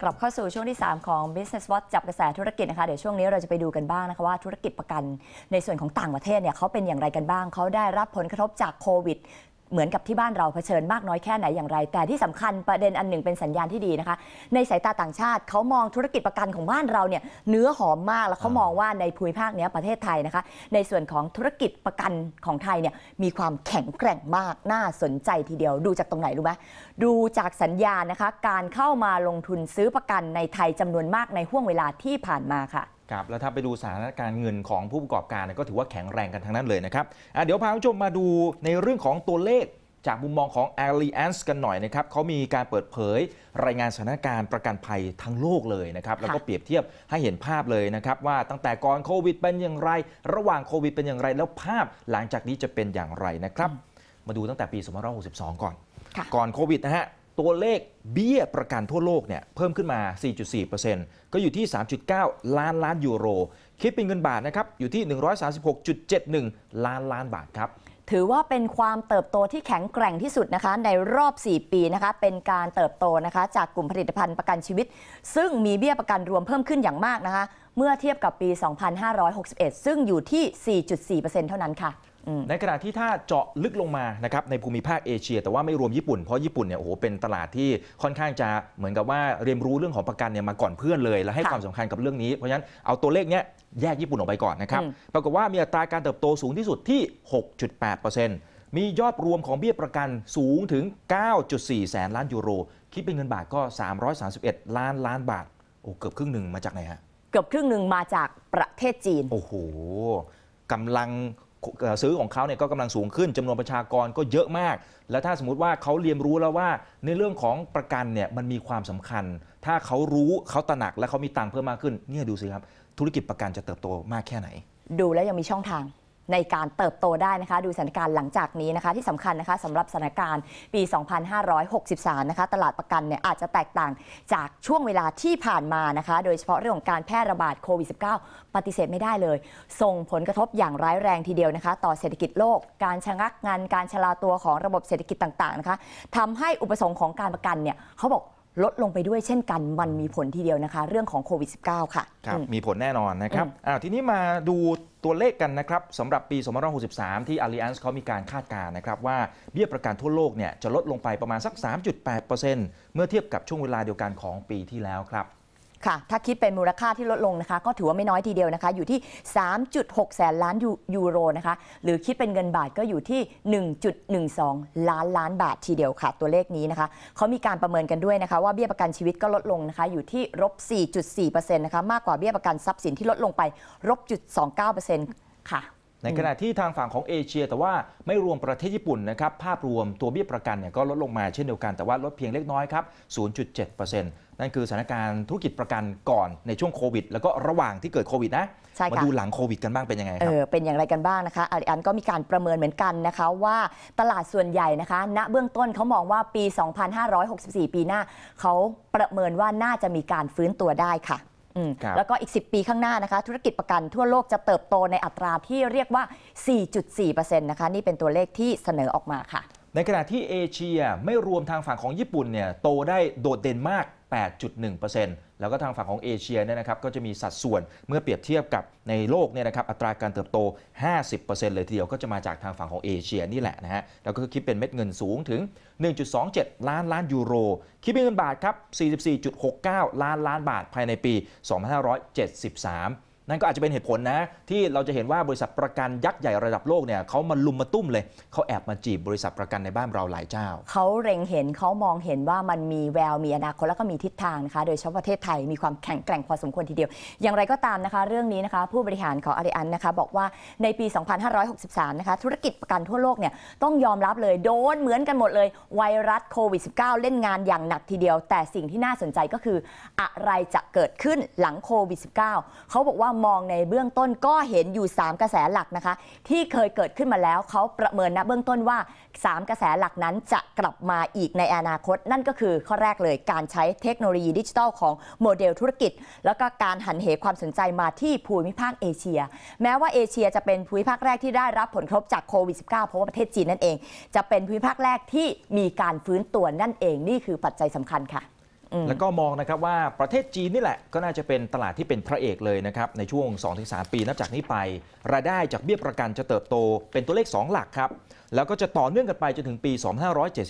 กลับเข้าสู่ช่วงที่ 3 ของ Business Watch จับกระแสธุรกิจนะคะ เดี๋ยวช่วงนี้เราจะไปดูกันบ้างนะคะว่าธุรกิจประกันในส่วนของต่างประเทศเนี่ยเขาเป็นอย่างไรกันบ้าง เขาได้รับผลกระทบจากโควิดเหมือนกับที่บ้านเราเผชิญมากน้อยแค่ไหนอย่างไร แต่ที่สำคัญประเด็นอันหนึ่งเป็นสัญญาณที่ดีนะคะ ในสายตาต่างชาติเขามองธุรกิจประกันของบ้านเรา เนี่ยเนื้อหอมมากแล้วเขามองว่าในภูมิภาคนี้ประเทศไทยนะคะ ในส่วนของธุรกิจประกันของไทยเนี่ยมีความแข็งแกร่งมากน่าสนใจทีเดียว ดูจากตรงไหนรู้ไหมดูจากสัญญาณนะคะการเข้ามาลงทุนซื้อประกันในไทยจำนวนมากในห่วงเวลาที่ผ่านมาค่ะครับแล้วถ้าไปดูสถานการณ์เงินของผู้ประกอบการก็ถือว่าแข็งแรงกันทั้งนั้นเลยนะครับเดี๋ยวพาผู้ชมมาดูในเรื่องของตัวเลขจากมุมมองของ Alliance กันหน่อยนะครับเขามีการเปิดเผยรายงานสถานการณ์ประกันภัยทั้งโลกเลยนะครับแล้วก็เปรียบเทียบให้เห็นภาพเลยนะครับว่าตั้งแต่ก่อนโควิดเป็นอย่างไรระหว่างโควิดเป็นอย่างไร แล้วภาพ หลังจากนี้จะเป็นอย่างไรนะครับมาดูตั้งแต่ปี 2562 ก่อนก่อนโควิดนะฮะตัวเลขเบี้ยประกันทั่วโลกเนี่ยเพิ่มขึ้นมา 4.4%ก็อยู่ที่ 3.9 ล้านล้านยูโร คิดเป็นเงินบาทนะครับ อยู่ที่ 136.71 ล้านล้านบาทครับ ถือว่าเป็นความเติบโตที่แข็งแกร่งที่สุดนะคะในรอบ 4 ปีนะคะ เป็นการเติบโตนะคะจากกลุ่มผลิตภัณฑ์ประกันชีวิต ซึ่งมีเบี้ยประกันรวมเพิ่มขึ้นอย่างมากนะคะ เมื่อเทียบกับปี 2561 ซึ่งอยู่ที่ 4.4%เท่านั้นค่ะในขณะที่ถ้าเจาะลึกลงมานะครับในภูมิภาคเอเชีย แต่ว่าไม่รวมญี่ปุ่นเพราะญี่ปุ่นเนี่ยโอ้โหเป็นตลาดที่ค่อนข้างจะเหมือนกับว่าเรียนรู้เรื่องของประกันเนี่ยมาก่อนเพื่อนเลย และให้ความสำคัญกับเรื่องนี้ เพราะฉะนั้นเอาตัวเลขเนี้ยแยกญี่ปุ่นออกไปก่อนนะครับปรากฏว่ามีอัตราการเติบโตสูงที่สุดที่ 6.8%มียอดรวมของเบี้ยประกันสูงถึง 9.4แสนล้านยูโรคิดเป็นเงินบาทก็ 331 ล้านล้านบาทโอ้เกือบครึ่งหนึ่งมาจากไหนฮะเกือบครึ่งหนึ่งมาจากประเทศจีนโอ้โหกำลังซื้อของเขาเนี่ยก็กำลังสูงขึ้นจำนวนประชากรก็เยอะมาก แล้วถ้าสมมติว่าเขาเรียนรู้แล้วว่า ในเรื่องของประกันเนี่ยมันมีความสำคัญ ถ้าเขารู้เขาตระหนักและเขามีตังค์เพิ่มมากขึ้นเนี่ยดูสิครับ ธุรกิจประกันจะเติบโตมากแค่ไหน ดูแล้วยังมีช่องทางในการเติบโตได้นะคะ ดูสถานการณ์หลังจากนี้นะคะที่สำคัญนะคะสำหรับสถานการณ์ปี 2563 นะคะตลาดประกันเนี่ยอาจจะแตกต่างจากช่วงเวลาที่ผ่านมานะคะ โดยเฉพาะเรื่องของการแพร่ระบาดโควิด -19 ปฏิเสธไม่ได้เลย ส่งผลกระทบอย่างร้ายแรงทีเดียวนะคะ ต่อเศรษฐกิจโลก การชะงักงานการชะลาตัวของระบบเศรษฐกิจต่างๆนะคะทำให้อุปสงค์ของการประกันเนี่ยเขาบอกลดลงไปด้วยเช่นกันมันมีผลทีเดียวนะคะเรื่องของโควิด -19 ค่ะ ครับ มีผลแน่นอนนะครับอ่าทีนี้มาดูตัวเลขกันนะครับสำหรับปี2563 ที่ Allianz เขามีการคาดการณ์นะครับ ว่าเบี้ยประกันทั่วโลกเนี่ยจะลดลงไปประมาณสัก 3.8%เมื่อเทียบกับช่วงเวลาเดียวกันของปีที่แล้วครับค่ะถ้าคิดเป็นมูลค่าที่ลดลงนะคะก็ถือว่าไม่น้อยทีเดียวนะคะอยู่ที่ 3.6 แสนล้านยูโรนะคะหรือคิดเป็นเงินบาทก็อยู่ที่ 1.12 ล้านล้านบาททีเดียวค่ะตัวเลขนี้นะคะเขามีการประเมินกันด้วยนะคะ ว่าเบี้ยประกันชีวิตก็ลดลงนะคะอยู่ที่ลบ4.4%นะคะมากกว่าเบี้ยประกันทรัพย์สินที่ลดลงไปลบ0.29%ค่ะในขณะที่ทางฝั่งของเอเชียแต่ว่าไม่รวมประเทศญี่ปุ่นนะครับภาพรวมตัวเบี้ยประกันเนี่ยก็ลดลงมาเช่นเดียวกันแต่ว่าลดเพียงเล็กน้อยครับ0.7%เนั่นคือสถานการณ์ธุรกิจประกันก่อนในช่วงโควิดแล้วก็ระหว่างที่เกิดโควิดนะ มาดูหลังโควิดกันบ้างเป็นยังไงครับ เออ เป็นอย่างไรกันบ้างนะคะอาริอันก็มีการประเมินเหมือนกันนะคะว่าตลาดส่วนใหญ่นะคะ ณเบื้องต้นเขามองว่าปี 2564 ปีหน้าเขาประเมินว่าน่าจะมีการฟื้นตัวได้ค่ะแล้วก็อีก 10 ปีข้างหน้านะคะธุรกิจประกันทั่วโลกจะเติบโตในอัตราที่เรียกว่า4.4%นะคะนี่เป็นตัวเลขที่เสนอออกมาค่ะ ในขณะที่เอเชียไม่รวมทางฝั่งของญี่ปุ่นเนี่ยโตได้โดดเด่นมาก8.1%แล้วก็ทางฝั่งของเอเชียเนี่ยนะครับก็จะมีสัดส่วนเมื่อเปรียบเทียบกับในโลกเนี่ยนะครับอัตราการเติบโต 50%เลยทีเดียวก็จะมาจากทางฝั่งของเอเชียนี่แหละนะฮะแล้วก็คิดเป็นเม็ดเงินสูงถึง 1.27 ล้านล้านยูโร คิดเป็นเงินบาทครับ 44.69 ล้านล้านบาทภายในปี 2573นั่นก็อาจจะเป็นเหตุผลนะที่เราจะเห็นว่าบริษัทประกันยักษ์ใหญ่ระดับโลกเนี่ยเขามาลุมมาตุ้มเลยเขาแอบมาจีบบริษัทประกันในบ้านเราหลายเจ้าเขาเร็งเห็นเขามองเห็นว่ามันมีแววมีอนาคตแล้วก็มีทิศทางนะคะโดยเฉพาะประเทศไทยมีความแข็งแกร่งพอสมควรทีเดียว อย่างไรก็ตามนะคะเรื่องนี้นะคะ ผู้บริหารของอาริอันนะคะบอกว่าในปี 2563 นะคะธุรกิจประกันทั่วโลกเนี่ยต้องยอมรับเลยโดนเหมือนกันหมดเลยไวรัสโควิด -19 เล่นงานอย่างหนักทีเดียว แต่สิ่งที่น่าสนใจก็คืออะไรจะเกิดขึ้นหลังโควิด -19 เขาบอกว่ามองในเบื้องต้นก็เห็นอยู่ 3 กระแสหลักนะคะ ที่เคยเกิดขึ้นมาแล้วเขาประเมินนะเบื้องต้นว่า 3 กระแสหลักนั้นจะกลับมาอีกในอนาคต นั่นก็คือข้อแรกเลยการใช้เทคโนโลยีดิจิทัลของโมเดลธุรกิจ แล้วก็การหันเหความสนใจมาที่ภูมิภาคเอเชีย แม้ว่าเอเชียจะเป็นภูมิภาคแรกที่ได้รับผลกระทบจากโควิด -19 เพราะว่าประเทศจีนนั่นเองจะเป็นภูมิภาคแรกที่มีการฟื้นตัวนั่นเองนี่คือปัจจัยสำคัญค่ะแล้วก็มองนะครับว่าประเทศจีนนี่แหละก็น่าจะเป็นตลาดที่เป็นพระเอกเลยนะครับ ในช่วง 2-3 ปีนับจากนี้ไปรายได้จากเบี้ยประกันจะเติบโตเป็นตัวเลข 2 หลักครับแล้วก็จะต่อเนื่องกันไปจนถึงปี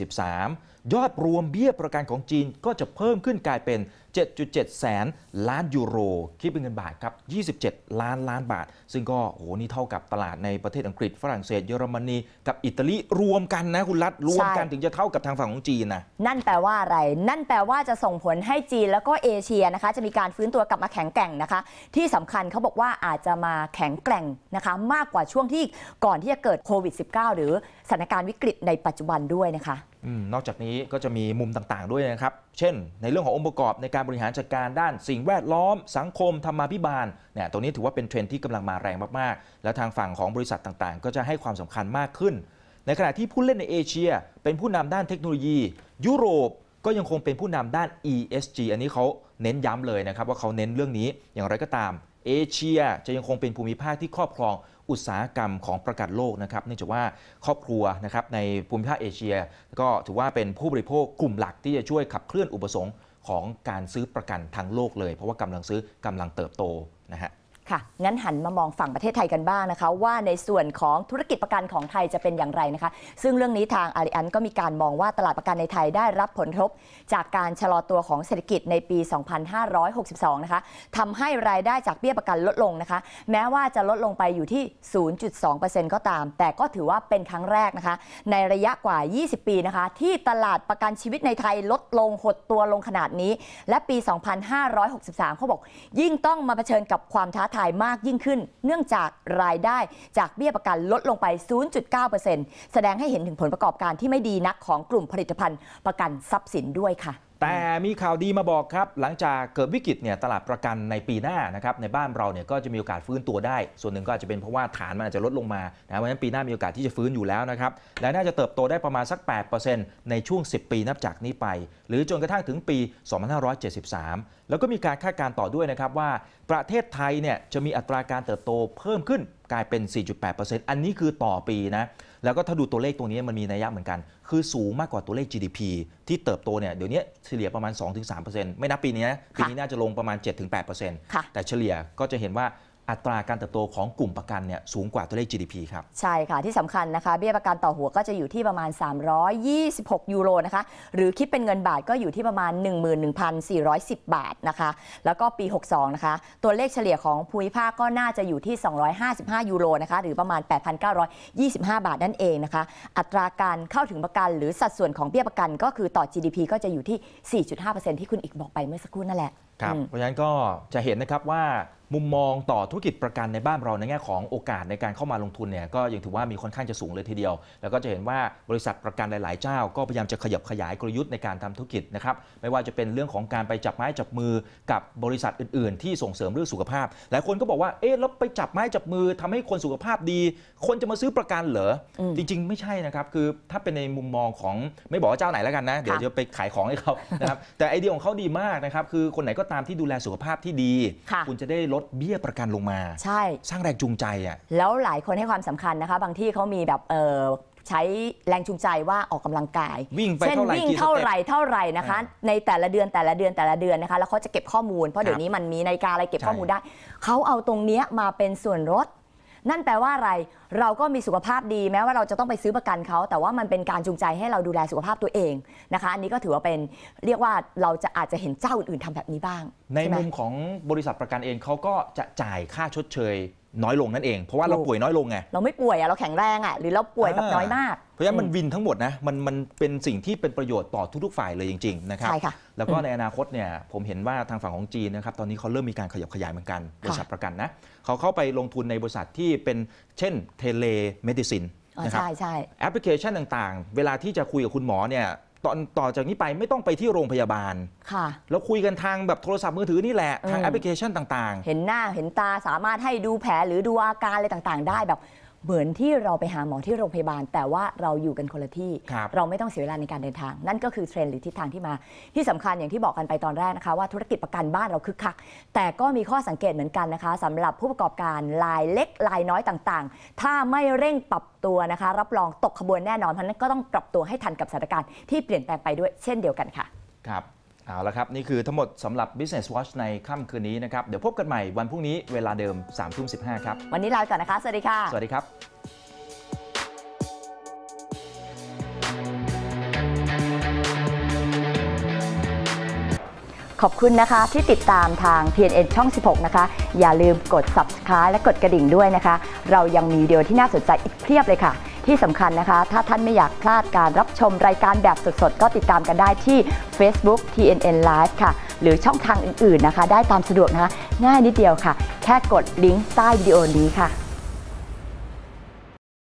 2573 ยอดรวมเบี้ยประกันของจีนก็จะเพิ่มขึ้นกลายเป็น 7.7 แสนล้านยูโร คิดเป็นเงินบาทครับ 27 ล้านล้านบาท ซึ่งก็โอ้โหนี่เท่ากับตลาดในประเทศอังกฤษ ฝรั่งเศส เยอรมนี กับอิตาลีรวมกันนะคุณรัฐรวมกันถึงจะเท่ากับทางฝั่งของจีนนะ นั่นแปลว่าอะไร นั่นแปลว่าจะส่งผลให้จีนแล้วก็เอเชียนะคะจะมีการฟื้นตัวกลับมาแข็งแกร่งนะคะ ที่สำคัญเขาบอกว่าอาจจะมาแข็งแกร่งนะคะมากกว่าช่วงที่ก่อนที่จะเกิดโควิด -19 หรือสถานการณ์วิกฤตในปัจจุบันด้วยนะคะอนอกจากนี้ก็จะมีมุมต่างๆด้วยนะครับ เช่น ในเรื่องขององค์ประกอบในการบริหารจัดการด้านสิ่งแวดล้อม สังคมธรรมาภิบาลเนี่ยตรงนี้ถือว่าเป็นเทรนด์ที่กำลังมาแรงมากๆ แล้วทางฝั่งของบริษัทต่างๆ ก็จะให้ความสำคัญมากขึ้น ในขณะที่ผู้เล่นในเอเชีย เป็นผู้นำด้านเทคโนโลยี ยุโรปก็ยังคงเป็นผู้นำด้าน ESG อันนี้เขาเน้นย้ำเลยนะครับว่าเขาเน้นเรื่องนี้อย่างไรก็ตามเอเชีย จะยังคงเป็นภูมิภาคที่ครอบครองอุตสาหกรรมของประกันโลกนะครับเนื่องจากว่าครอบครัวนะครับในภูมิภาคเอเชีย ก็ถือว่าเป็นผู้บริโภคกลุ่มหลักที่จะช่วยขับเคลื่อนอุปสงค์ของการซื้อประกันทั้งโลกเลย เพราะว่ากำลังซื้อกำลังเติบโตนะฮะค่ะงั้นหันมามองฝั่งประเทศไทยกันบ้างนะคะว่าในส่วนของธุรกิจประกันของไทยจะเป็นอย่างไรนะคะ ซึ่งเรื่องนี้ทางอาริอันก็มีการมองว่าตลาดประกันในไทยได้รับผลกระทบ จากการชะลอตัวของเศรษฐกิจในปี 2562 นะคะทำให้รายได้จากเบี้ยประกันลดลงนะคะ แม้ว่าจะลดลงไปอยู่ที่ 0.2%ก็ตาม แต่ก็ถือว่าเป็นครั้งแรกนะคะในระยะกว่า 20 ปีนะคะ ที่ตลาดประกันชีวิตในไทยลดลงหดตัวลงขนาดนี้และปี 2563เขาบอกยิ่งต้องมาเผชิญกับความท้าทายมากยิ่งขึ้นเนื่องจากรายได้จากเบี้ยประกันลดลงไป 0.9%แสดงให้เห็นถึงผลประกอบการที่ไม่ดีนักของกลุ่มผลิตภัณฑ์ประกันทรัพย์สินด้วยค่ะแต่มีข่าวดีมาบอกครับ หลังจากเกิดวิกฤตเนี่ยตลาดประกันในปีหน้านะครับ ในบ้านเราเนี่ยก็จะมีโอกาสฟื้นตัวได้ ส่วนหนึ่งก็อาจจะเป็นเพราะว่าฐานมันอาจจะลดลงมานะเพราะฉะนั้นปีหน้ามีโอกาสที่จะฟื้นอยู่แล้วนะครับ และน่าจะเติบโตได้ประมาณสัก 8%ในช่วง 10 ปีนับจากนี้ไป หรือจนกระทั่งถึงปี 2573 แล้วก็มีการคาดการณ์ต่อด้วยนะครับว่าประเทศไทยเนี่ยจะมีอัตราการเติบโตเพิ่มขึ้นกลายเป็น 4.8%อันนี้คือต่อปีนะแล้วก็ถ้าดูตัวเลขตรงนี้มันมีนัยยะเหมือนกัน คือสูงมากกว่าตัวเลข GDP ที่เติบโตเนี่ย เดี๋ยวนี้เฉลี่ยประมาณ 2-3%ไม่นับปีนี้ปีนี้น่าจะลงประมาณ 7-8%แต่เฉลี่ยก็จะเห็นว่าอัตราการเติบโตของกลุ่มประกันเนี่ยสูงกว่าตัวเลข GDP ครับใช่ค่ะที่สำคัญนะคะเบี้ยประกันต่อหัวก็จะอยู่ที่ประมาณ326ยูโรนะคะหรือคิดเป็นเงินบาทก็อยู่ที่ประมาณ11,410บาทนะคะแล้วก็ปี 62 นะคะตัวเลขเฉลี่ยของภูมิภาคก็น่าจะอยู่ที่255ยูโรนะคะหรือประมาณ 8,925 บาทนั่นเองนะคะ อัตราการเข้าถึงประกันหรือสัดส่วนของเบี้ยประกันก็คือต่อ GDP ก็จะอยู่ที่ 4.5%ที่คุณอีกบอกไปเมื่อสักครู่นั่นแหละครับเพราะฉะนั้นก็จะเห็นนะครับว่ามุมมองต่อธุรกิจประกันในบ้านเราในแง่ของโอกาสในการเข้ามาลงทุนเนี่ยก็ยังถือว่ามีค่อนข้างจะสูงเลยทีเดียวแล้วก็จะเห็นว่าบริษัทประกันหลาย ๆเจ้า ก็พยายามจะขยับขยายกลยุทธ์ในการทำธุรกิจนะครับไม่ว่าจะเป็นเรื่องของการไปจับไม้จับมือกับบริษัทอื่นๆ ที่ส่งเสริมเรื่องสุขภาพหลายคนก็บอกว่าเอ๊ะแล้วไปจับไม้จับมือทำให้คนสุขภาพดี คนจะมาซื้อประกันเหรอจริง ๆ ไม่ใช่นะครับคือถ้าเป็นในมุมมองของไม่บอกว่าเจ้าไหนแล้วกันนะเดี๋ยวจะไปขายของให้เขานะครับแต่ไอเดียของเขาดีมากนะครับคือคนไหนก็ตามที่ดูแลสุขภาพที่ดี คุณจะได้ลดดเบี้ยประกันลงมา ใช่ สร้างแรงจูงใจอ่ะ แล้วหลายคนให้ความสำคัญนะคะ บางที่เขามีแบบเออใช้แรงจูงใจว่าออกกำลังกาย วิ่งไปเช่นวิ่งเท่าไหร่เท่าไหร่นะคะ ในแต่ละเดือนแต่ละเดือนแต่ละเดือนนะคะ แล้วเขาจะเก็บข้อมูล เพราะเดี๋ยวนี้มันมีนาฬิกาอะไรเก็บข้อมูลได้ เขาเอาตรงเนี้ยมาเป็นส่วนลดนั่นแปลว่าอะไร เราก็มีสุขภาพดี แม้ว่าเราจะต้องไปซื้อประกันเขาแต่ว่ามันเป็นการจูงใจให้เราดูแลสุขภาพตัวเองนะคะ อันนี้ก็ถือว่าเป็นเรียกว่าเราจะอาจจะเห็นเจ้าอื่นๆทำแบบนี้บ้าง ในมุมของบริษัทประกันเองเขาก็จะจ่ายค่าชดเชย น้อยลงนั่นเองเพราะว่าเราป่วยน้อยลงไงเราไม่ป่วยอะเราแข็งแรงอะหรือเราป่วยแบบน้อยมากเพราะฉะนั้นมันวินทั้งหมดนะมันมันเป็นสิ่งที่เป็นประโยชน์ต่อทุกๆ ฝ่ายเลยจริงๆนะครับใช่ค่ะแล้วก็ในอนาคตเนี่ยผมเห็นว่าทางฝั่งของจีนนะครับตอนนี้เขาเริ่มมีการขยับขยายเหมือนกัน บริษัทประกันนะเขาเข้าไปลงทุนในบริษัทที่เป็นเช่นเทเลเมดิซินนะครับใช่ใช่แอปพลิเคชันต่างๆ เวลาที่จะคุยกับคุณหมอเนี่ยตอนต่อจากนี้ไปไม่ต้องไปที่โรงพยาบาลค่ะ แล้วคุยกันทางแบบโทรศัพท์มือถือนี่แหละทางแอปพลิเคชันต่างๆ เห็นหน้าเห็นตาสามารถให้ดูแผลหรือดูอาการอะไรต่างๆได้แบบเหมือนที่เราไปหาหมอที่โรงพยาบาล แต่ว่าเราอยู่กันคนละที่ เราไม่ต้องเสียเวลาในการเดินทาง นั่นก็คือเทรนด์หรือทิศทางที่มา ที่สำคัญอย่างที่บอกกันไปตอนแรกนะคะว่าธุรกิจประกันบ้านเราคึกคักแต่ก็มีข้อสังเกตเหมือนกันนะคะ สำหรับผู้ประกอบการรายเล็กรายน้อยต่างๆ ถ้าไม่เร่งปรับตัวนะคะ รับรองตกขบวนแน่นอนเพราะนั้นก็ต้องปรับตัวให้ทันกับสถานการณ์ที่เปลี่ยนแปลงไปด้วย เช่นเดียวกันค่ะครับเอาละครับ นี่คือทั้งหมดสำหรับ Business Watch ในค่ำคืนนี้นะครับ เดี๋ยวพบกันใหม่วันพรุ่งนี้เวลาเดิม3ามทุ่มสิครับ วันนี้ลาไปก่อนนะคะสวัสดีค่ะ สวัสดีครับ ขอบคุณนะคะที่ติดตามทาง PNN ช่อง 16 นะคะ อย่าลืมกด subscribe และกดกระดิ่งด้วยนะคะ เรายังมีวิดีโอที่น่าสนใจอีกเพียบเลยค่ะที่สำคัญนะคะ ถ้าท่านไม่อยากพลาดการรับชมรายการแบบสดๆ ก็ติดตามกันได้ที่ Facebook TNN Live ค่ะ หรือช่องทางอื่นๆนะคะ ได้ตามสะดวกนะคะ ง่ายนิดเดียวค่ะ แค่กดลิงก์ใต้วิดีโอนี้ค่ะ